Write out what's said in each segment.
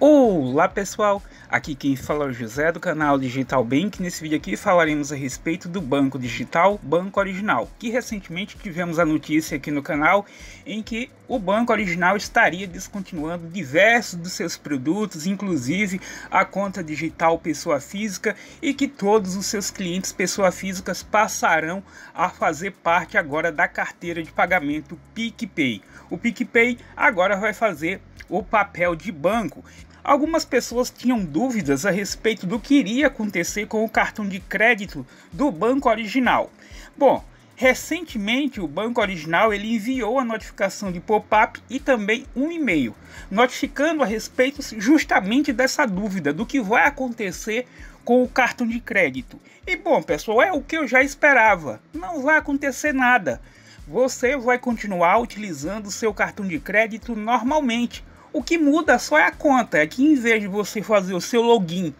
Olá pessoal, aqui quem fala é o José do canal Digital Bank. Nesse vídeo aqui falaremos a respeito do Banco Digital Banco Original, que recentemente tivemos a notícia aqui no canal em que o Banco Original estaria descontinuando diversos dos seus produtos, inclusive a conta digital pessoa física, e que todos os seus clientes pessoa físicas passarão a fazer parte agora da carteira de pagamento PicPay. O PicPay agora vai fazer o papel de banco Algumas pessoas tinham dúvidas a respeito do que iria acontecer com o cartão de crédito do banco original. Bom, Recentemente, o banco original ele enviou a notificação de pop-up e também um e-mail, notificando a respeito justamente dessa dúvida do que vai acontecer com o cartão de crédito. E bom, pessoal, é o que eu já esperava. Não vai acontecer nada. Você vai continuar utilizando seu cartão de crédito normalmente. O que muda só é a conta, é que em vez de você fazer o seu login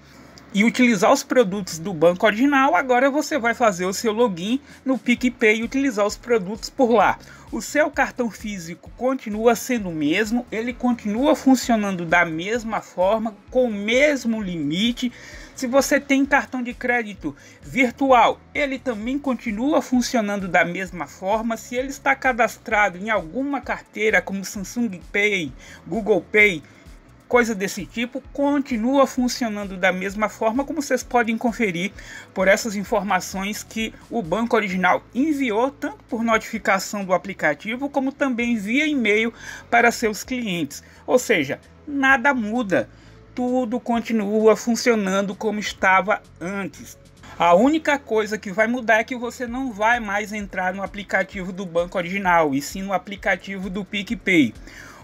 e utilizar os produtos do banco original, agora você vai fazer o seu login no PicPay e utilizar os produtos por lá. O seu cartão físico continua sendo o mesmo, ele continua funcionando da mesma forma, com o mesmo limite. Se você tem cartão de crédito virtual, ele também continua funcionando da mesma forma. Se ele está cadastrado em alguma carteira como Samsung Pay, Google Pay, coisa desse tipo continua funcionando da mesma forma como vocês podem conferir por essas informações que o banco original enviou tanto por notificação do aplicativo como também via e-mail para seus clientes. Ou seja, nada muda. Tudo continua funcionando como estava antes. A única coisa que vai mudar é que você não vai mais entrar no aplicativo do banco original, e sim no aplicativo do PicPay.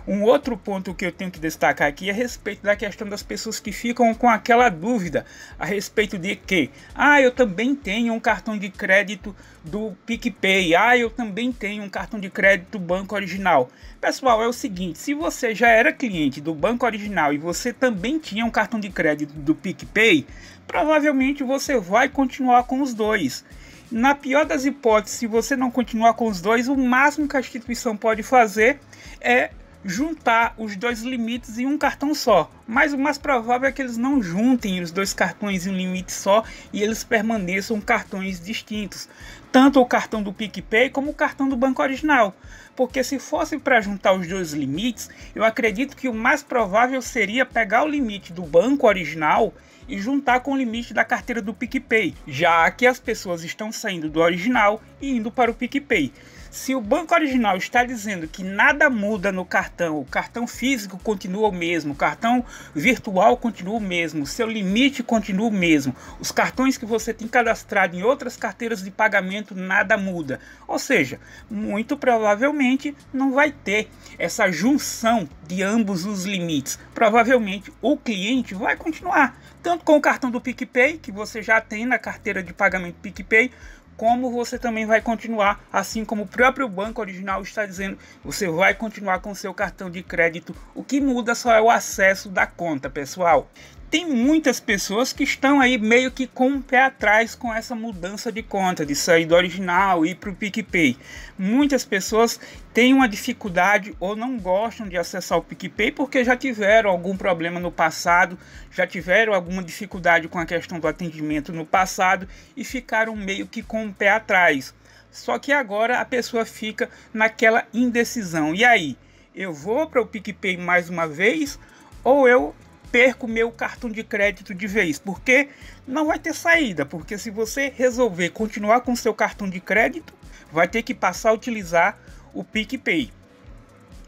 Um outro ponto que eu tenho que destacar aqui é a respeito da questão das pessoas que ficam com aquela dúvida a respeito de que, ah, eu também tenho um cartão de crédito do PicPay, ah, eu também tenho um cartão de crédito Banco Original. Pessoal, é o seguinte, se você já era cliente do Banco Original e você também tinha um cartão de crédito do PicPay, provavelmente você vai continuar com os dois. Na pior das hipóteses, se você não continuar com os dois, o máximo que a instituição pode fazer é juntar os dois limites em um cartão só. Mas o mais provável é que eles não juntem os dois cartões em um limite só e eles permaneçam cartões distintos, tanto o cartão do PicPay como o cartão do banco original. Porque se fosse para juntar os dois limites, eu acredito que o mais provável seria pegar o limite do banco original e juntar com o limite da carteira do PicPay, já que as pessoas estão saindo do original e indo para o PicPay. Se o banco original está dizendo que nada muda no cartão, o cartão físico continua o mesmo, o cartão virtual continua o mesmo, seu limite continua o mesmo, os cartões que você tem cadastrado em outras carteiras de pagamento nada muda. Ou seja, muito provavelmente não vai ter essa junção de ambos os limites. Provavelmente o cliente vai continuar tanto com o cartão do PicPay, que você já tem na carteira de pagamento PicPay, como você também vai continuar, assim como o próprio banco original está dizendo, você vai continuar com seu cartão de crédito. O que muda só é o acesso da conta, pessoal tem muitas pessoas que estão aí meio que com o um pé atrás com essa mudança de conta, de sair do original e ir para o PicPay. Muitas pessoas têm uma dificuldade ou não gostam de acessar o PicPay porque já tiveram algum problema no passado, já tiveram alguma dificuldade com a questão do atendimento no passado e ficaram meio que com o um pé atrás. Só que agora a pessoa fica naquela indecisão. E aí? Eu vou para o PicPay mais uma vez ou eu perco meu cartão de crédito de vez, porque não vai ter saída, porque se você resolver continuar com seu cartão de crédito, vai ter que passar a utilizar o PicPay.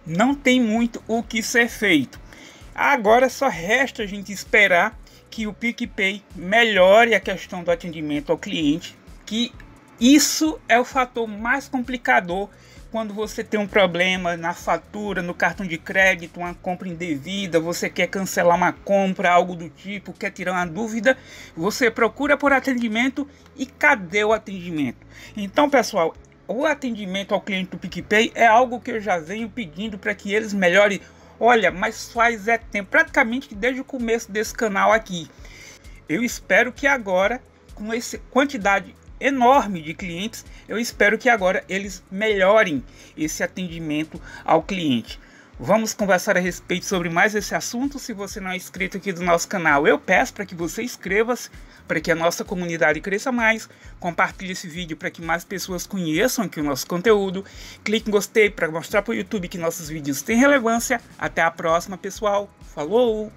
Não tem muito o que ser feito. Agora só resta a gente esperar que o PicPay melhore a questão do atendimento ao cliente, que isso é o fator mais complicador quando você tem um problema na fatura, no cartão de crédito, uma compra indevida, você quer cancelar uma compra, algo do tipo, quer tirar uma dúvida, você procura por atendimento e cadê o atendimento? Então, pessoal, o atendimento ao cliente do PicPay é algo que eu já venho pedindo para que eles melhorem. Olha, mas faz é tempo, praticamente desde o começo desse canal aqui. Eu espero que agora, com essa quantidade enorme de clientes. Eu espero que agora eles melhorem esse atendimento ao cliente. Vamos conversar a respeito sobre mais esse assunto. Se você não é inscrito aqui do nosso canal, eu peço para que você inscreva-se, para que a nossa comunidade cresça mais. Compartilhe esse vídeo para que mais pessoas conheçam aqui o nosso conteúdo. Clique em gostei para mostrar para o YouTube que nossos vídeos têm relevância. Até a próxima, pessoal. Falou!